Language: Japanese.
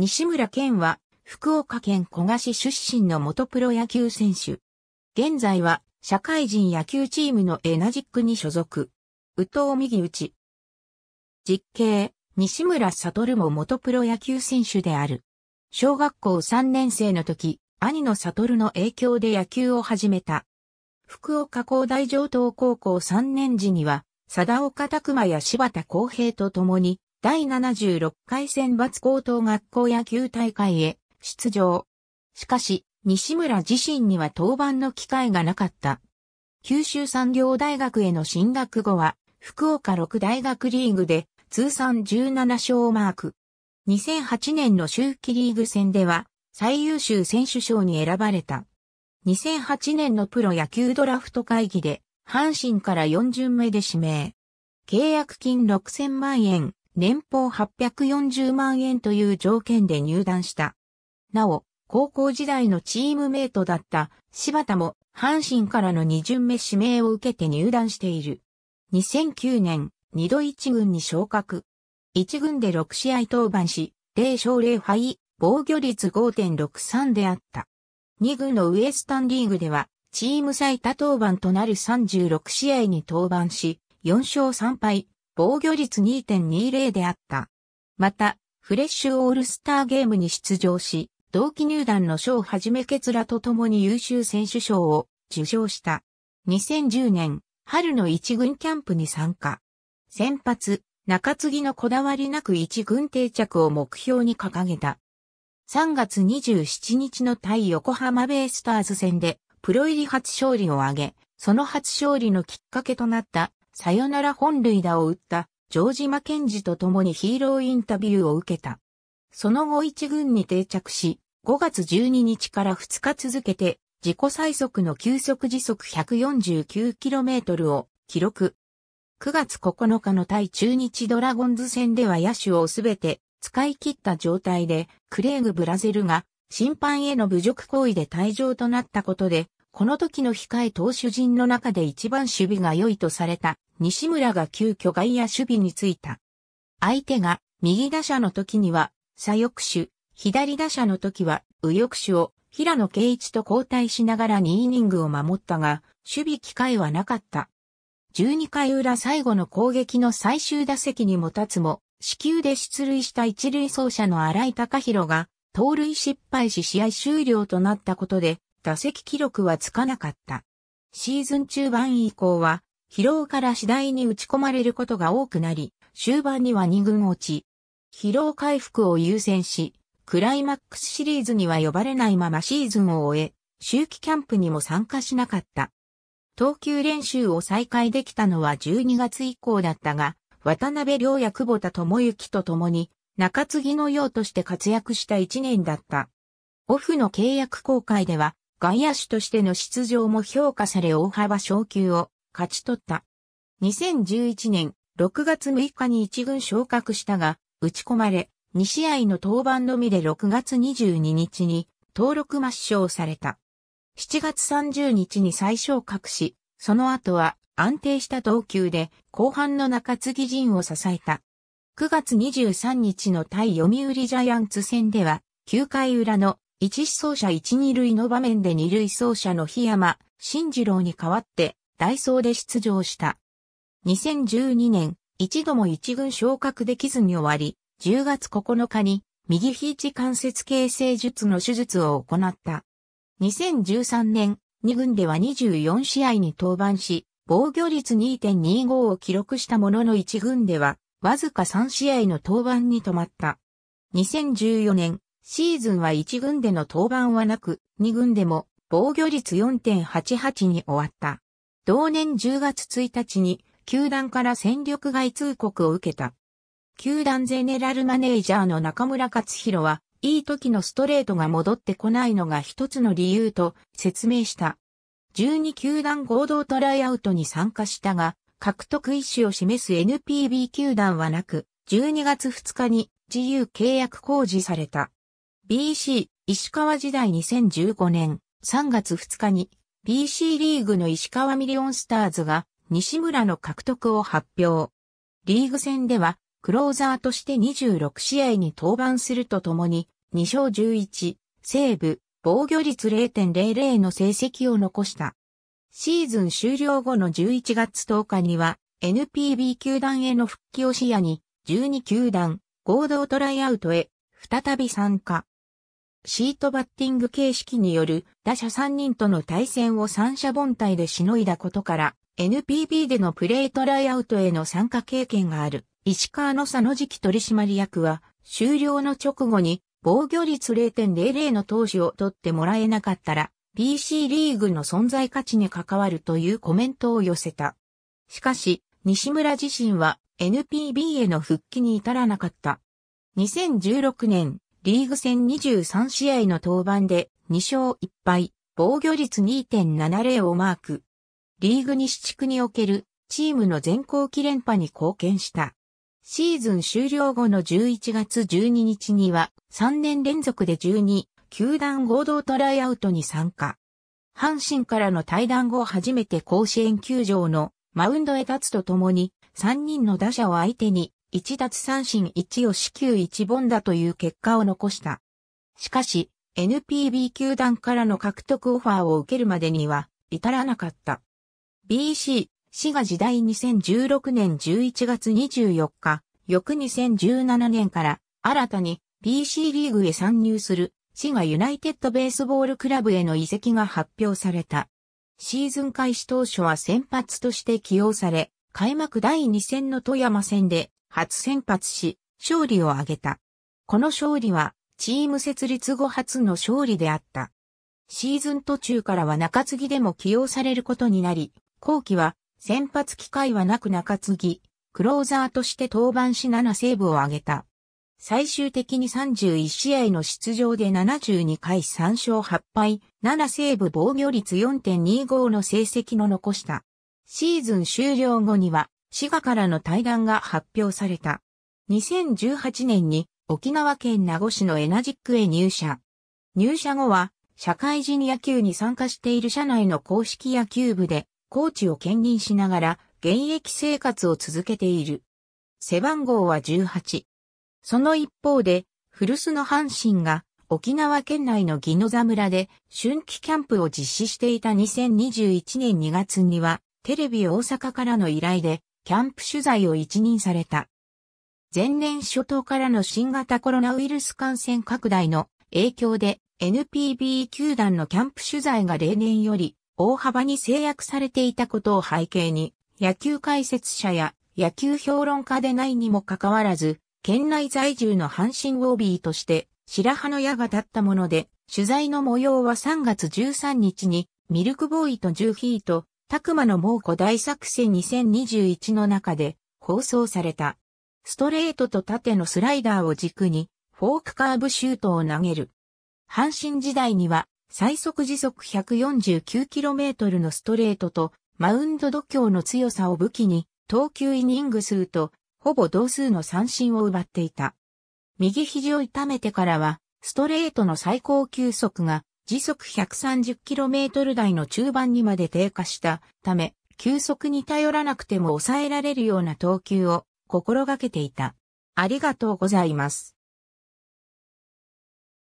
西村健は、福岡県古賀市出身の元プロ野球選手。現在は、社会人野球チームのエナジックに所属。宇藤右内。実刑、西村悟も元プロ野球選手である。小学校3年生の時、兄の悟の影響で野球を始めた。福岡工大上等高校3年時には、佐田岡拓馬や柴田公平と共に、第76回選抜高等学校野球大会へ出場。しかし、西村自身には登板の機会がなかった。九州産業大学への進学後は、福岡六大学リーグで通算17勝をマーク。2008年の秋季リーグ戦では最優秀選手賞に選ばれた。2008年のプロ野球ドラフト会議で阪神から4巡目で指名。契約金6000万円、年俸840万円という条件で入団した。なお、高校時代のチームメイトだった柴田も阪神からの二巡目指名を受けて入団している。2009年、二度一軍に昇格。一軍で6試合登板し、0勝0敗、防御率5.63であった。二軍のウエスタンリーグでは、チーム最多登板となる36試合に登板し、4勝3敗、防御率2.20であった。また、フレッシュオールスターゲームに出場し、同期入団の賞はじめケツラと共に優秀選手賞を受賞した。2010年、春の一軍キャンプに参加。先発、中継ぎのこだわりなく一軍定着を目標に掲げた。3月27日の対横浜ベイスターズ戦で、プロ入り初勝利を挙げ、その初勝利のきっかけとなったさよなら本塁打を打ったジョージ・マケンジと共にヒーローインタビューを受けた。その後一軍に定着し、5月12日から2日続けて自己最速の急速時速 149km を記録。9月9日の対中日ドラゴンズ戦では野手をすべて使い切った状態で、クレーグ・ブラゼルが審判への侮辱行為で退場となったことで、この時の控え投手陣の中で一番守備が良いとされた西村が急遽外野守備についた。相手が右打者の時には左翼手、左打者の時は右翼手を平野圭一と交代しながら2イニングを守ったが、守備機会はなかった。12回裏最後の攻撃の最終打席にも立つも、死球で出塁した一塁走者の荒井隆弘が、盗塁失敗し試合終了となったことで、打席記録はつかなかった。シーズン中盤以降は、疲労から次第に打ち込まれることが多くなり、終盤には2軍落ち。疲労回復を優先し、クライマックスシリーズには呼ばれないままシーズンを終え、周期キャンプにも参加しなかった。投球練習を再開できたのは12月以降だったが、渡辺良や久保田智之と共に、中継ぎのようとして活躍した1年だった。オフの契約公開では、外野手としての出場も評価され大幅昇級を勝ち取った。2011年6月6日に一軍昇格したが、打ち込まれ、2試合の登板のみで6月22日に登録抹消された。7月30日に再昇格し、その後は安定した投球で後半の中継ぎ陣を支えた。9月23日の対読売ジャイアンツ戦では、9回裏の1走者1、2塁の場面で2塁走者の檜山、慎次郎に代わってダイソーで出場した。2012年、一度も一軍昇格できずに終わり、10月9日に右肘関節形成術の手術を行った。2013年、二軍では24試合に登板し、防御率2.25を記録したものの一軍では、わずか3試合の登板に止まった。2014年、シーズンは一軍での登板はなく、二軍でも防御率4.88に終わった。同年10月1日に、球団から戦力外通告を受けた。球団ゼネラルマネージャーの中村克弘は、いい時のストレートが戻ってこないのが一つの理由と説明した。12球団合同トライアウトに参加したが、獲得意思を示す NPB 球団はなく、12月2日に自由契約公示された。BC 石川時代2015年3月2日に BC リーグの石川ミリオンスターズが西村の獲得を発表。リーグ戦ではクローザーとして26試合に登板するとともに2勝11、セーブ、防御率0.00の成績を残した。シーズン終了後の11月10日には NPB 球団への復帰を視野に12球団合同トライアウトへ再び参加。シートバッティング形式による打者3人との対戦を三者凡退でしのいだことから、NPB でのプレートライアウトへの参加経験がある石川の佐野次期取締役は、終了の直後に防御率0.00の投手を取ってもらえなかったら、PC リーグの存在価値に関わるというコメントを寄せた。しかし、西村自身は NPB への復帰に至らなかった。2016年、リーグ戦23試合の登板で2勝1敗、防御率2.70をマーク。リーグ西地区におけるチームの全校期連覇に貢献した。シーズン終了後の11月12日には3年連続で12球団合同トライアウトに参加。阪神からの対談後初めて甲子園球場のマウンドへ立つとともに3人の打者を相手に1奪三振1を死球1本だという結果を残した。しかし、NPB 球団からの獲得オファーを受けるまでには至らなかった。BC、滋賀時代2016年11月24日、翌2017年から新たに BC リーグへ参入する滋賀ユナイテッドベースボールクラブへの移籍が発表された。シーズン開始当初は先発として起用され、開幕第2戦の富山戦で初先発し、勝利を挙げた。この勝利は、チーム設立後初の勝利であった。シーズン途中からは中継ぎでも起用されることになり、後期は先発機会はなく中継ぎ、クローザーとして登板し7セーブを挙げた。最終的に31試合の出場で72回3勝8敗、7セーブ防御率4.25の成績の残した。シーズン終了後には、滋賀からの対談が発表された。2018年に沖縄県名護市のエナジックへ入社。入社後は、社会人野球に参加している社内の公式野球部で、コーチを兼任しながら、現役生活を続けている。背番号は18。その一方で、古巣の阪神が沖縄県内の宜野座村で春季キャンプを実施していた2021年2月にはテレビ大阪からの依頼で、キャンプ取材を一任された。前年初頭からの新型コロナウイルス感染拡大の影響で NPB 球団のキャンプ取材が例年より大幅に制約されていたことを背景に野球解説者や野球評論家でないにもかかわらず県内在住の阪神 OB として白羽の矢が立ったもので取材の模様は3月13日にミルクボーイとジューヒート、タクマの猛虎大作戦2021の中で放送された。ストレートと縦のスライダーを軸にフォークカーブシュートを投げる。阪神時代には最速時速 149km のストレートとマウンド度胸の強さを武器に投球イニング数とほぼ同数の三振を奪っていた。右肘を痛めてからはストレートの最高球速が時速 130km 台の中盤にまで低下したため、急速に頼らなくても抑えられるような投球を心がけていた。ありがとうございます。